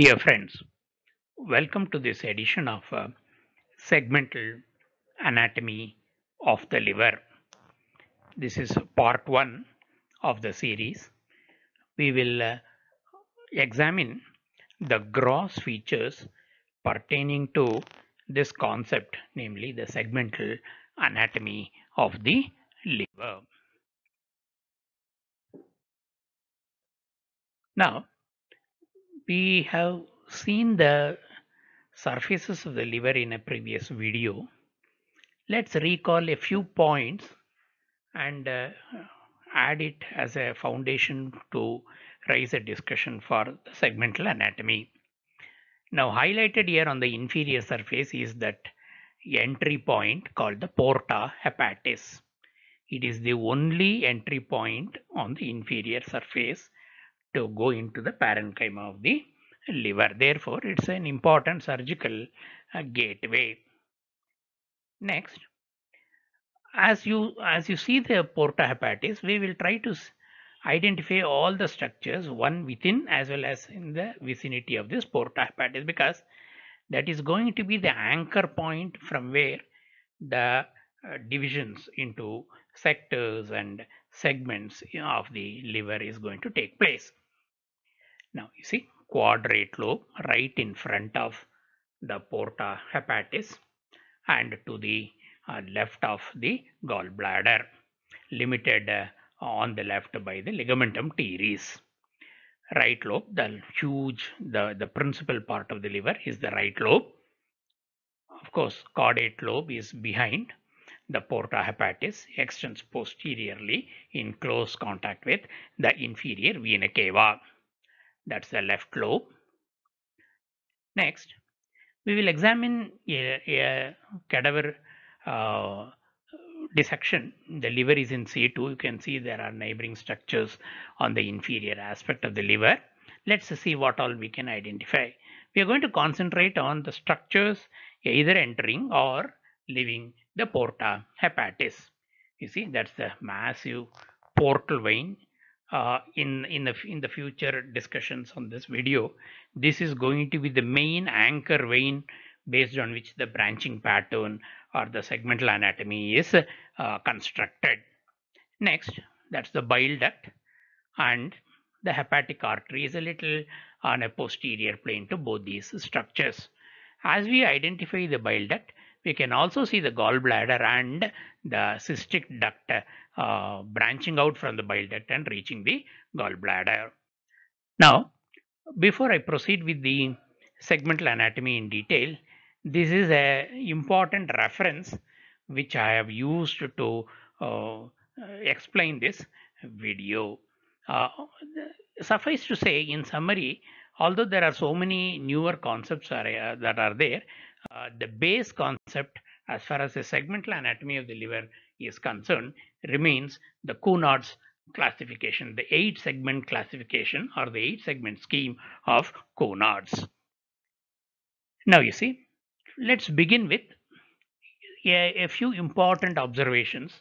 Dear friends, welcome to this edition of uh, Segmental Anatomy of the Liver. This is part 1 of the series. We will uh, examine the gross features pertaining to this concept, namely the segmental anatomy of the liver. Now, we have seen the surfaces of the liver in a previous video. Let's recall a few points and uh, add it as a foundation to raise a discussion for the segmental anatomy. Now highlighted here on the inferior surface is that entry point called the porta hepatis. It is the only entry point on the inferior surface to go into the parenchyma of the liver. Therefore, it's an important surgical uh, gateway. Next, as you as you see the porta hepatis, we will try to identify all the structures, one within as well as in the vicinity of this porta hepatis, because that is going to be the anchor point from where the uh, divisions into sectors and segments of the liver is going to take place. Now you see quadrate lobe right in front of the porta hepatis and to the uh, left of the gallbladder limited uh, on the left by the ligamentum teres. Right lobe, the huge, the, the principal part of the liver is the right lobe. Of course, caudate lobe is behind the porta hepatis extends posteriorly in close contact with the inferior vena cava that's the left lobe. Next, we will examine a, a cadaver uh, dissection. The liver is in C2. You can see there are neighboring structures on the inferior aspect of the liver. Let's see what all we can identify. We are going to concentrate on the structures either entering or leaving the porta hepatis. You see, that's the massive portal vein uh, in in the in the future discussions on this video this is going to be the main anchor vein based on which the branching pattern or the segmental anatomy is uh, constructed next that's the bile duct and the hepatic artery is a little on a posterior plane to both these structures as we identify the bile duct we can also see the gallbladder and the cystic duct uh, branching out from the bile duct and reaching the gallbladder. Now, before I proceed with the segmental anatomy in detail, this is a important reference which I have used to uh, explain this video. Uh, suffice to say, in summary, although there are so many newer concepts are, uh, that are there, uh, the base concept as far as the segmental anatomy of the liver is concerned remains the Cournot's classification, the eight segment classification or the eight segment scheme of Cournot's. Now you see, let's begin with a, a few important observations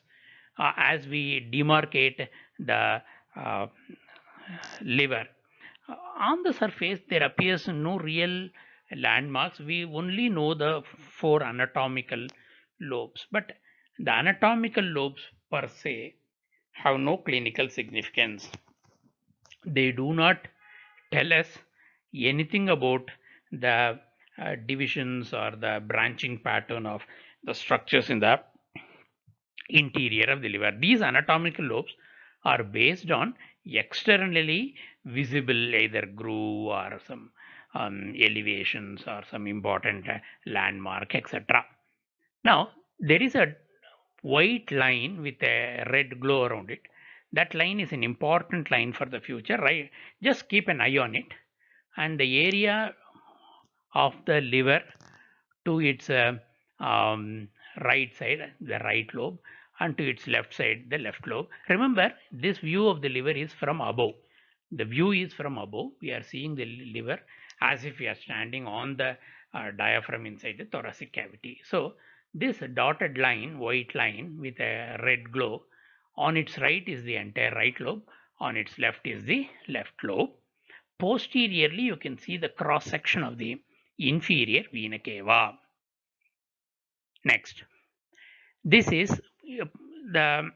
uh, as we demarcate the uh, liver. Uh, on the surface, there appears no real landmarks. We only know the four anatomical lobes, but the anatomical lobes per se have no clinical significance. They do not tell us anything about the uh, divisions or the branching pattern of the structures in the interior of the liver. These anatomical lobes are based on externally visible either groove or some um, elevations or some important uh, landmark etc. Now there is a white line with a red glow around it. That line is an important line for the future, right? Just keep an eye on it. And the area of the liver to its uh, um, right side, the right lobe, and to its left side, the left lobe. Remember, this view of the liver is from above. The view is from above. We are seeing the liver as if we are standing on the uh, diaphragm inside the thoracic cavity. So, this dotted line, white line with a red glow. on its right is the entire right lobe, on its left is the left lobe. Posteriorly, you can see the cross section of the inferior vena cava. Next, this is uh, the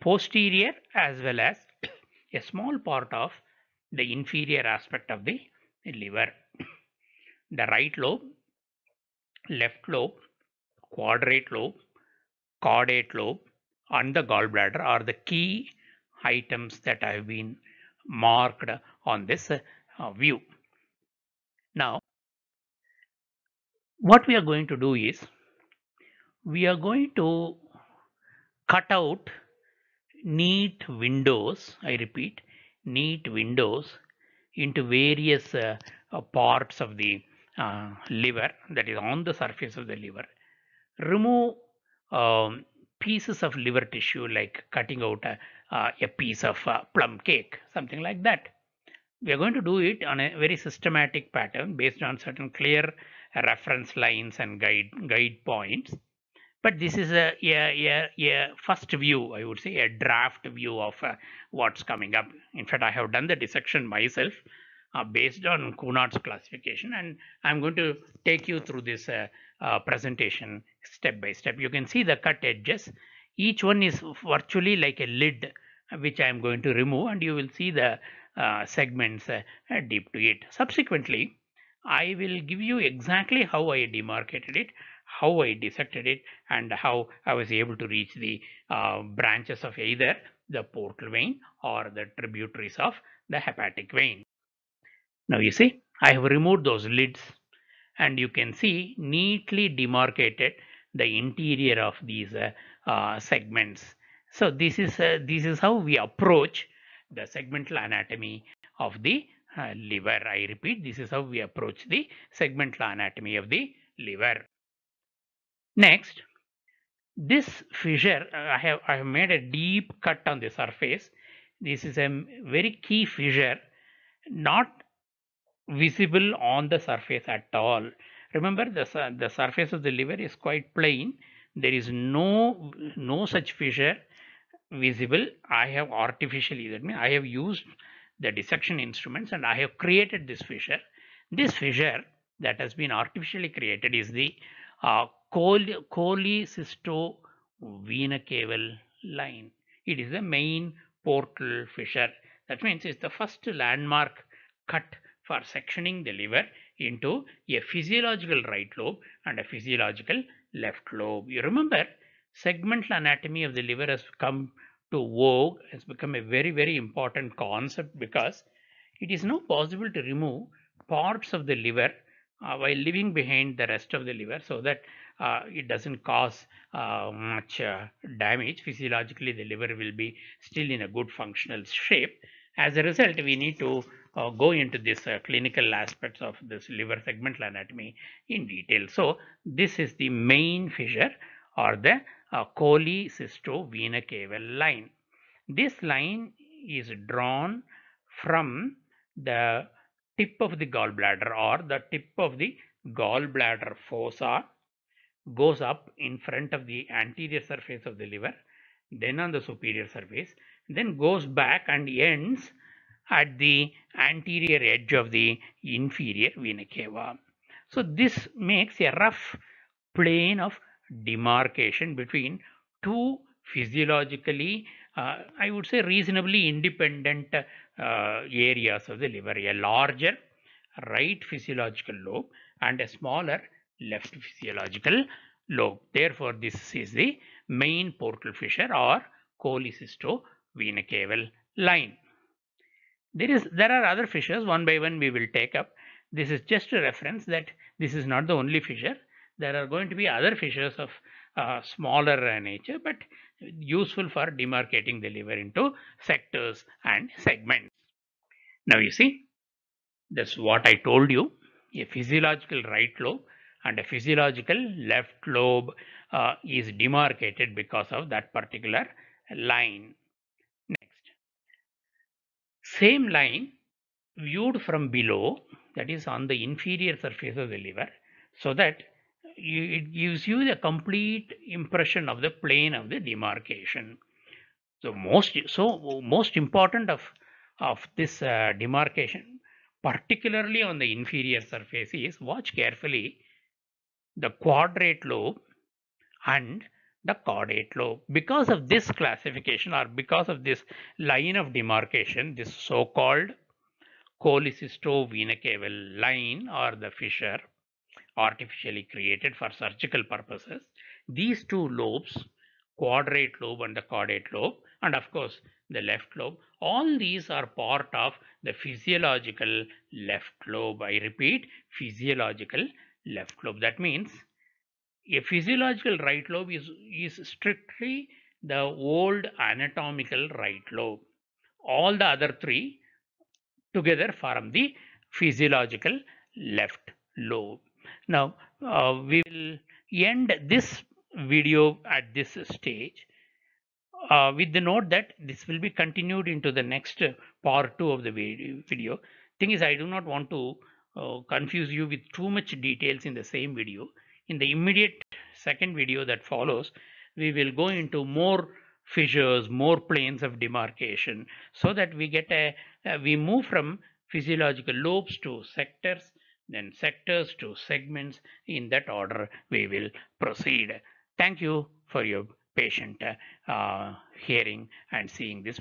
posterior as well as a small part of the inferior aspect of the liver. The right lobe, left lobe quadrate lobe, caudate lobe and the gallbladder are the key items that have been marked on this uh, view. Now, what we are going to do is we are going to cut out neat windows, I repeat, neat windows into various uh, parts of the uh, liver that is on the surface of the liver remove um, pieces of liver tissue like cutting out a, uh, a piece of uh, plum cake something like that we are going to do it on a very systematic pattern based on certain clear reference lines and guide guide points but this is a, a, a, first view i would say a draft view of uh, what's coming up in fact i have done the dissection myself uh, based on Kuhnart's classification. And I'm going to take you through this uh, uh, presentation step by step. You can see the cut edges. Each one is virtually like a lid, uh, which I'm going to remove and you will see the uh, segments uh, deep to it. Subsequently, I will give you exactly how I demarcated it, how I dissected it, and how I was able to reach the branches of either the portal vein or the tributaries of the hepatic vein. Now you see I have removed those lids and you can see neatly demarcated the interior of these uh, uh, segments. So this is uh, this is how we approach the segmental anatomy of the uh, liver. I repeat this is how we approach the segmental anatomy of the liver. Next this fissure uh, I have I have made a deep cut on the surface. This is a very key fissure not visible on the surface at all. Remember the, the surface of the liver is quite plain. There is no, no such fissure visible. I have artificially, that means I have used the dissection instruments and I have created this fissure. This fissure that has been artificially created is the uh, cholecysto-vena caval line. It is the main portal fissure. That means it's the first landmark cut for sectioning the liver into a physiological right lobe and a physiological left lobe. You remember segmental anatomy of the liver has come to vogue, has become a very, very important concept because it is now possible to remove parts of the liver uh, while leaving behind the rest of the liver so that uh, it doesn't cause uh, much uh, damage. Physiologically, the liver will be still in a good functional shape. As a result, we need to uh, go into this uh, clinical aspects of this liver segmental anatomy in detail. So this is the main fissure or the uh, cholecysto caval line. This line is drawn from the tip of the gallbladder or the tip of the gallbladder fossa goes up in front of the anterior surface of the liver then on the superior surface then goes back and ends at the anterior edge of the inferior vena cava. So this makes a rough plane of demarcation between two physiologically, uh, I would say reasonably independent uh, areas of the liver, a larger right physiological lobe and a smaller left physiological lobe. Therefore, this is the main portal fissure or stoma vena line. There is there are other fissures one by one we will take up. This is just a reference that this is not the only fissure. There are going to be other fissures of uh, smaller uh, nature, but useful for demarcating the liver into sectors and segments. Now you see, that's what I told you, a physiological right lobe and a physiological left lobe uh, is demarcated because of that particular line. Same line viewed from below that is on the inferior surface of the liver so that it gives you the complete impression of the plane of the demarcation. So most so most important of of this uh, demarcation particularly on the inferior surface is watch carefully the quadrate lobe and the caudate lobe. Because of this classification or because of this line of demarcation, this so-called cholecystovenacaval line or the fissure artificially created for surgical purposes, these two lobes, quadrate lobe and the caudate lobe, and of course the left lobe, all these are part of the physiological left lobe. I repeat, physiological left lobe. That means a physiological right lobe is, is strictly the old anatomical right lobe. All the other three together form the physiological left lobe. Now, uh, we will end this video at this stage uh, with the note that this will be continued into the next part two of the video. Thing is, I do not want to uh, confuse you with too much details in the same video. In the immediate second video that follows, we will go into more fissures, more planes of demarcation so that we get a, uh, we move from physiological lobes to sectors, then sectors to segments. In that order, we will proceed. Thank you for your patient uh, hearing and seeing this